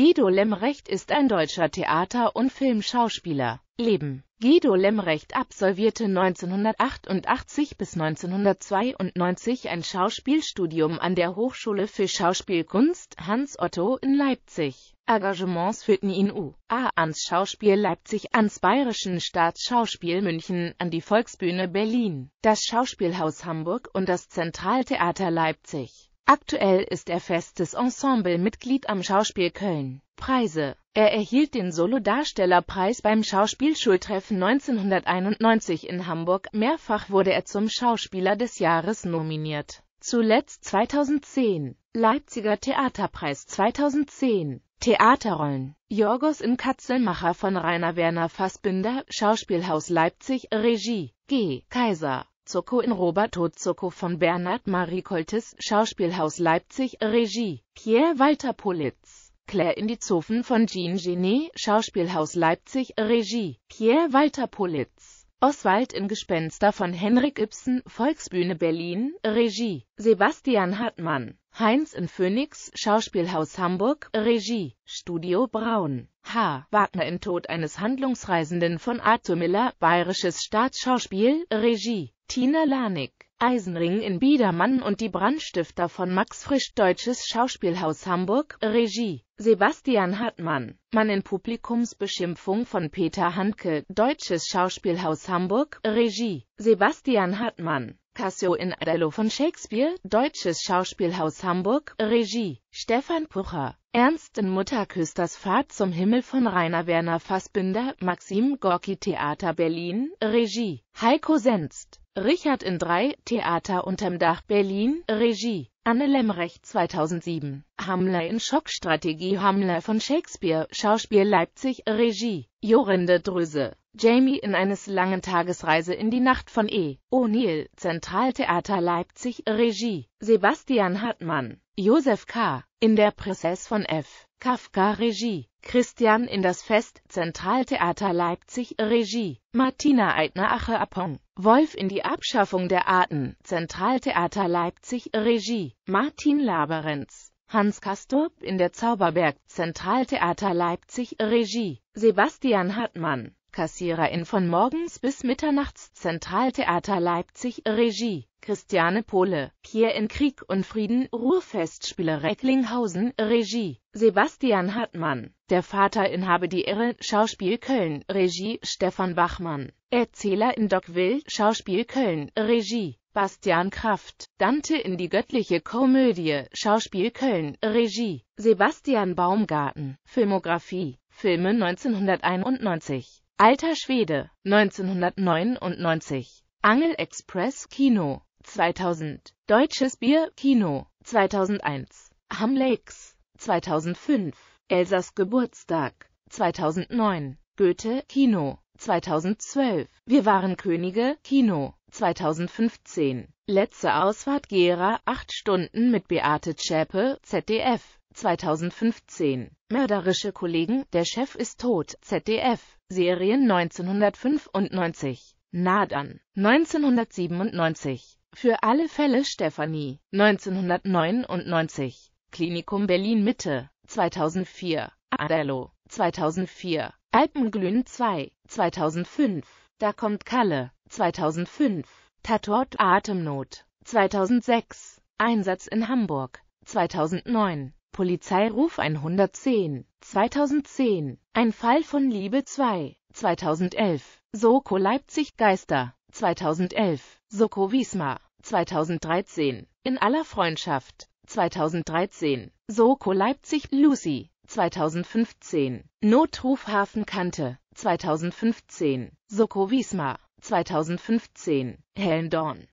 Guido Lemrecht ist ein deutscher Theater- und Filmschauspieler. Leben Guido Lemrecht absolvierte 1988 bis 1992 ein Schauspielstudium an der Hochschule für Schauspielkunst Hans Otto in Leipzig. Engagements führten ihn U.A. ans Schauspiel Leipzig, ans Bayerischen Staatsschauspiel München, an die Volksbühne Berlin, das Schauspielhaus Hamburg und das Zentraltheater Leipzig. Aktuell ist er festes Ensemblemitglied am Schauspiel Köln. Preise Er erhielt den Solodarstellerpreis beim Schauspielschultreffen 1991 in Hamburg, mehrfach wurde er zum Schauspieler des Jahres nominiert. Zuletzt 2010, Leipziger Theaterpreis 2010, Theaterrollen Jorgos in Katzelmacher von Rainer Werner Fassbinder, Schauspielhaus Leipzig, Regie G. Kaiser Zucco in Roberto Zucco von Bernhard Marie Koltes, Schauspielhaus Leipzig, Regie, Pierre Walter Politz. Claire in die Zofen von Jean Genet, Schauspielhaus Leipzig, Regie, Pierre Walter Politz. Oswald in Gespenster von Henrik Ibsen, Volksbühne Berlin, Regie, Sebastian Hartmann. Heinz in Phoenix, Schauspielhaus Hamburg, Regie, Studio Braun. H. Wagner in Tod eines Handlungsreisenden von Arthur Miller, Bayerisches Staatsschauspiel, Regie, Tina Lanik, Eisenring in Biedermann und die Brandstifter von Max Frisch, Deutsches Schauspielhaus Hamburg, Regie, Sebastian Hartmann, Mann in Publikumsbeschimpfung von Peter Handke, Deutsches Schauspielhaus Hamburg, Regie, Sebastian Hartmann, Cassio in Adello von Shakespeare, Deutsches Schauspielhaus Hamburg, Regie, Stefan Pucher, Ernst in Mutterküsters Fahrt zum Himmel von Rainer Werner Fassbinder, Maxim Gorki Theater Berlin, Regie, Heiko Senst. Richard in 3, Theater unterm Dach, Berlin, Regie, Anne Lemrecht 2007, Hamler in Schockstrategie Hamler von Shakespeare, Schauspiel Leipzig, Regie, Jorinde Dröse Jamie in eines langen Tagesreise in die Nacht von E. O'Neill, Zentraltheater Leipzig, Regie, Sebastian Hartmann, Josef K., in der Prinzess von F., Kafka Regie, Christian in das Fest, Zentraltheater Leipzig, Regie, Martina Eitner-Ache Apong, Wolf in die Abschaffung der Arten, Zentraltheater Leipzig, Regie, Martin Laberenz, Hans Kastorp in der Zauberberg, Zentraltheater Leipzig, Regie, Sebastian Hartmann. Kassiererin von morgens bis mitternachts Zentraltheater Leipzig, Regie Christiane Pohle, Pierre in Krieg und Frieden, Ruhrfestspieler Recklinghausen, Regie Sebastian Hartmann, Der Vater in Habe die Irre Schauspiel Köln, Regie Stefan Bachmann, Erzähler in Doc Schauspiel Köln, Regie Bastian Kraft, Dante in die göttliche Komödie, Schauspiel Köln, Regie Sebastian Baumgarten, Filmografie, Filme 1991 Alter Schwede 1999. Angel Express Kino 2000. Deutsches Bier Kino 2001. Ham Lakes 2005. Elsas Geburtstag 2009. Goethe Kino 2012. Wir waren Könige Kino 2015. Letzte Ausfahrt Gera 8 Stunden mit Beate Zschäpe ZDF 2015. Mörderische Kollegen, der Chef ist tot, ZDF, Serien 1995. Nadan, 1997. Für alle Fälle Stefanie, 1999. Klinikum Berlin Mitte, 2004. Adello, 2004. Alpenglühen 2, 2005. Da kommt Kalle, 2005. Tatort Atemnot, 2006. Einsatz in Hamburg, 2009. Polizeiruf 110, 2010, Ein Fall von Liebe 2, 2011, Soko Leipzig Geister, 2011, Soko Wismar, 2013, In aller Freundschaft, 2013, Soko Leipzig Lucy, 2015, Notruf Hafenkante, 2015, Soko Wismar, 2015, Helen Dorn,